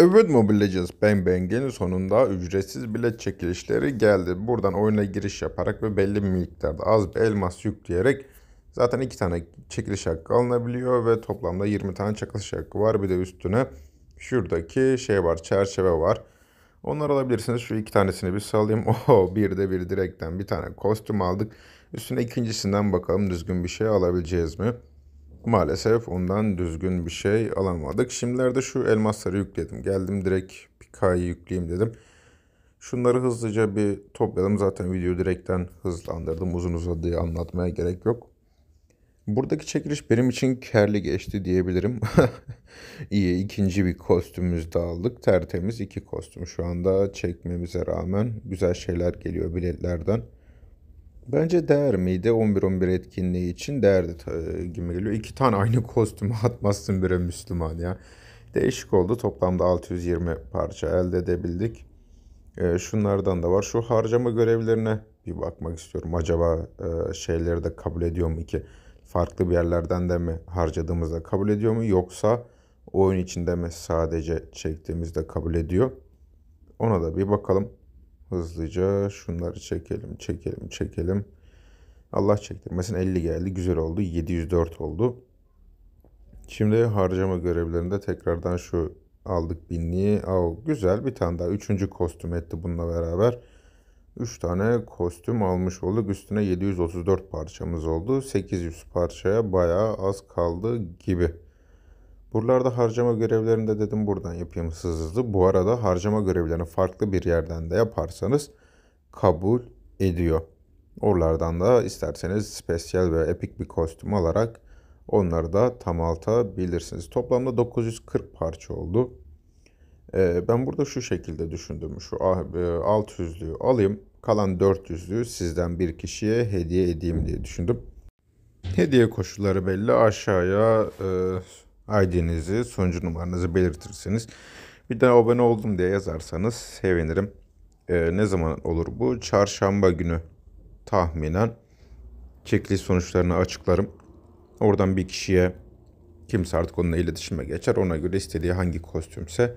Öbür Legends Bang Bang'in sonunda ücretsiz bilet çekilişleri geldi. Buradan oyuna giriş yaparak ve belli bir miktarda az bir elmas yükleyerek zaten iki tane çekiliş hakkı alınabiliyor ve toplamda 20 tane çekiliş hakkı var. Bir de üstüne şuradaki şey var, çerçeve var. Onları alabilirsiniz. Şu iki tanesini bir salayım. Oh, bir de bir direkten bir tane kostüm aldık. Üstüne ikincisinden bakalım düzgün bir şey alabileceğiz mi? maalesef ondan düzgün bir şey alamadık. Şimdilerde şu elmasları yükledim. Geldim direkt bir kayı yükleyeyim dedim. Şunları hızlıca bir toplayalım. Zaten video direkten hızlandırdım. Uzun uzadıya anlatmaya gerek yok. Buradaki çekiliş benim için kerli geçti diyebilirim. İyi ikinci bir kostümümüz de aldık. Tertemiz iki kostüm şu anda çekmemize rağmen güzel şeyler geliyor biletlerden. Bence değer miydi? 11-11 etkinliği için değerdi e, gibi geliyor. İki tane aynı kostümü atmazsın bire Müslüman ya. Değişik oldu. Toplamda 620 parça elde edebildik. E, şunlardan da var. Şu harcama görevlerine bir bakmak istiyorum. Acaba e, şeyleri de kabul ediyor mu ki? Farklı bir yerlerden de mi harcadığımızda kabul ediyor mu? Yoksa oyun içinde mi sadece çektiğimizde kabul ediyor? Ona da bir bakalım. Hızlıca şunları çekelim, çekelim, çekelim. Allah Mesela 50 geldi. Güzel oldu. 704 oldu. Şimdi harcama görevlerinde tekrardan şu aldık binliği. Aa, güzel bir tane daha. Üçüncü kostüm etti bununla beraber. 3 tane kostüm almış olduk. Üstüne 734 parçamız oldu. 800 parçaya bayağı az kaldı gibi. Buralarda harcama görevlerini de dedim buradan yapayım hızlı hızlı. Bu arada harcama görevlerini farklı bir yerden de yaparsanız kabul ediyor. Oralardan da isterseniz spesyal ve epik bir kostüm alarak onları da tam alta bilirsiniz. Toplamda 940 parça oldu. Ee, ben burada şu şekilde düşündüm. Şu 600'lüğü ah, e, alayım. Kalan 400'lüğü sizden bir kişiye hediye edeyim diye düşündüm. Hediye koşulları belli. Aşağıya e, ID'nizi, sunucu numaranızı belirtirseniz bir de abone oldum diye yazarsanız sevinirim. Ee, ne zaman olur bu? Çarşamba günü tahminen çekiliş sonuçlarını açıklarım. Oradan bir kişiye kimse artık onunla iletişime geçer. Ona göre istediği hangi kostümse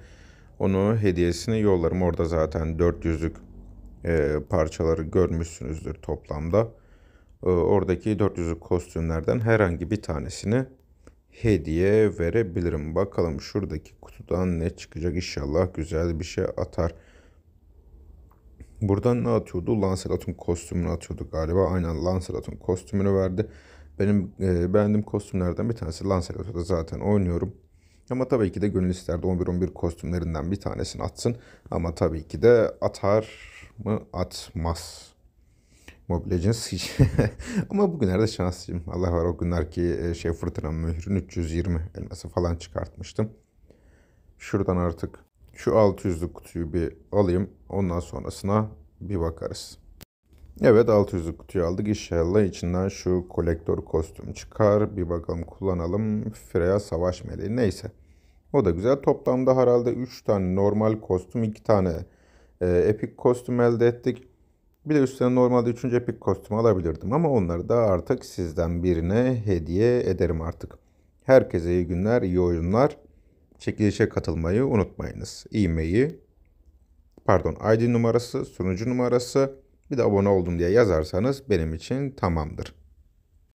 onu hediyesini yollarım. Orada zaten 400'lük e, parçaları görmüşsünüzdür toplamda. E, oradaki 400'lük kostümlerden herhangi bir tanesini hediye verebilirim. Bakalım şuradaki kutudan ne çıkacak inşallah güzel bir şey atar. Buradan ne atıyordu? Lancelot'un kostümünü atıyordu galiba. Aynen Lancelot'un kostümünü verdi. Benim e, beğendiğim kostümlerden bir tanesi Lancelot'u zaten oynuyorum. Ama tabii ki de gönül isterdi 11-11 kostümlerinden bir tanesini atsın. Ama tabii ki de atar mı atmaz. Mobilyacın Ama bugünlerde şanslıyım. Allah var o günler ki e, şey fırtınanın mührün 320 elması falan çıkartmıştım. Şuradan artık şu 600'lük kutuyu bir alayım. Ondan sonrasına bir bakarız. Evet 600'lük kutuyu aldık. İnşallah içinden şu kolektör kostüm çıkar. Bir bakalım kullanalım. Freya savaş meleği. Neyse. O da güzel. Toplamda herhalde 3 tane normal kostüm, 2 tane e, epik kostüm elde ettik. Bir de üstüne normalde üçüncü epik kostüm alabilirdim ama onları da artık sizden birine hediye ederim artık. Herkese iyi günler, iyi oyunlar. Çekilişe katılmayı unutmayınız. E-mail'i, pardon ID numarası, sunucu numarası bir de abone oldum diye yazarsanız benim için tamamdır.